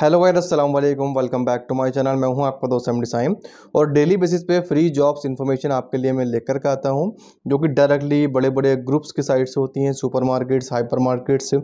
hello भाई अस्सलाम वालेकुम welcome back to my channel मैं हूं आपका दोस्त एम साइम और डेली बेसिस पे फ्री जॉब्स इन्फॉर्मेशन आपके लिए मैं लेकर के आता हूं जो कि डायरेक्टली बड़े बड़े ग्रुप्स की साइट से होती हैं सुपरमार्केट्स हाइपरमार्केट्स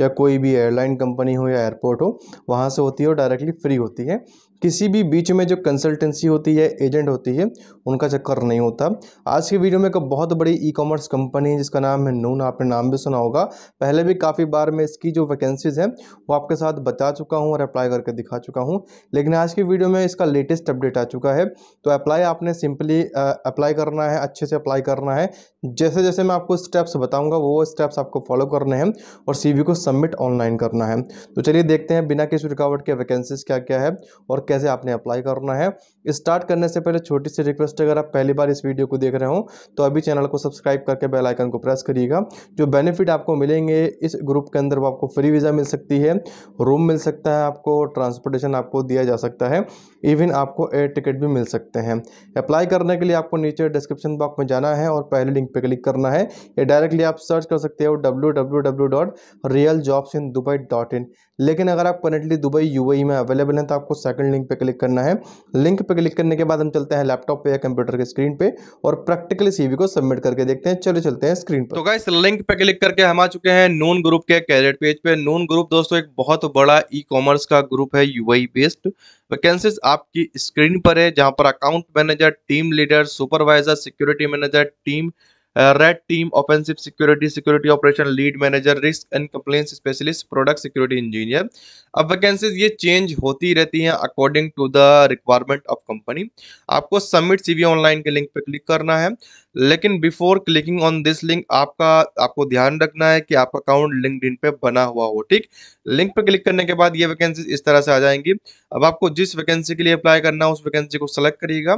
या कोई भी एयरलाइन कंपनी हो या एयरपोर्ट हो वहाँ से होती है और डायरेक्टली फ्री होती है किसी भी बीच में जो कंसल्टेंसी होती है एजेंट होती है उनका चक्कर नहीं होता आज की वीडियो में एक बहुत बड़ी ई कॉमर्स कंपनी है जिसका नाम है नून आपने नाम भी सुना होगा पहले भी काफ़ी बार मैं इसकी जो वैकेंसीज़ हैं वो आपके साथ बता चुका हूँ और अप्लाई करके दिखा चुका हूँ लेकिन आज की वीडियो में इसका लेटेस्ट अपडेट आ चुका है तो अप्लाई आपने सिंपली अप्लाई करना है अच्छे से अप्लाई करना है जैसे जैसे मैं आपको स्टेप्स बताऊँगा वो स्टेप्स आपको फॉलो करने हैं और सी को सबमिट ऑनलाइन करना है तो चलिए देखते हैं बिना किसी रुकावट के वैकेंसीज क्या क्या है और कैसे आपने अप्लाई करना है स्टार्ट करने से पहले छोटी सी रिक्वेस्ट अगर आप पहली बार इस वीडियो को देख रहे हो तो अभी चैनल को सब्सक्राइब करके बेल आइकन को प्रेस करिएगा जो बेनिफिट आपको मिलेंगे इस ग्रुप के अंदर वो आपको फ्री वीज़ा मिल सकती है रूम मिल सकता है आपको आपको ट्रांसपोर्टेशन आपको दिया जा सकता है इवन आपको एयर टिकट भी मिल सकते हैं अप्लाई करने के लिए आपको नीचे डिस्क्रिप्शन बॉक्स में जाना है और पहले लिंक पर क्लिक करना है या डायरेक्टली आप सर्च कर सकते हो डब्ल्यू लेकिन अगर आप करेंटली दुबई यू में अवेलेबल हैं तो आपको सेकंड लिंक पर क्लिक करना है लिंक पर क्लिक करने के बाद हम चलते हैं लैपटॉप पर या कंप्यूटर के स्क्रीन पर और प्रैक्टिकली सी को सबमिट करके देखते हैं चले चलते हैं स्क्रीन पर तो गाइस लिंक पर क्लिक करके हम आ चुके हैं नून ग्रुप के कैरियर पेज पर नून ग्रुप दोस्तों एक बहुत बड़ा ई कॉमर्स का ग्रुप है यूआई बेस्ड वैकेंसीज आपकी स्क्रीन पर है जहां पर account manager team leader supervisor security manager team red team offensive security security operation lead manager risk and compliance specialist product security engineer अब वैकेंसीज ये change होती रहती हैं according to the requirement of company आपको submit CV online के link पर click करना है लेकिन before clicking on this link आपका आपको ध्यान रखना है कि आपका अकाउंट लिंकड पे बना हुआ हो ठीक लिंक पे क्लिक करने के बाद ये वैकेंसी इस तरह से आ जाएंगी अब आपको जिस वैकेंसी के लिए अप्लाई करना है उस वैकेंसी को सेलेक्ट करिएगा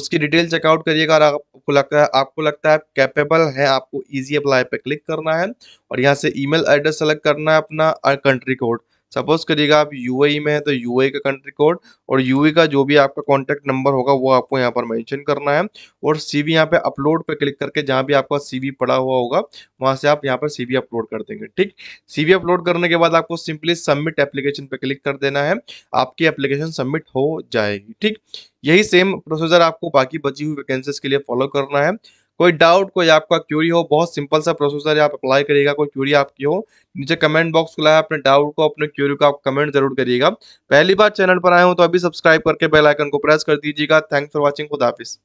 उसकी डिटेल चेकआउट करिएगा और आपको लगता है आपको लगता है कैप कैपेबल है आपको इजी अप्लाई पे क्लिक करना है और यहाँ से ईमेल एड्रेस सेलेक्ट करना है अपना और कंट्री कोड सपोज करिएगा आप यू e में है तो यू e का कंट्री कोड और यू e का जो भी आपका कॉन्टैक्ट नंबर होगा वो आपको यहाँ पर मैंशन करना है और सीवी यहाँ पे अपलोड पे क्लिक करके जहाँ भी आपका बी पड़ा हुआ होगा वहाँ से आप यहाँ पर बी अपलोड कर देंगे ठीक सीवी अपलोड करने के बाद आपको सिंपली सबमिट एप्लीकेशन पे क्लिक कर देना है आपकी एप्लीकेशन सबमिट हो जाएगी ठीक यही सेम प्रोसीजर आपको बाकी बची हुई वैकेंसीज के लिए फॉलो करना है कोई डाउट कोई आपका क्यूरी हो बहुत सिंपल सा प्रोसेसर आप अप्लाई करिएगा कोई क्यूरी आपकी हो नीचे कमेंट बॉक्स खुला है अपने डाउट को अपने क्यूरी को आप कमेंट जरूर करिएगा पहली बार चैनल पर आए हो तो अभी सब्सक्राइब करके बेलाइकन को प्रेस कर दीजिएगा थैंक्स फॉर वॉचिंग खुदाफिस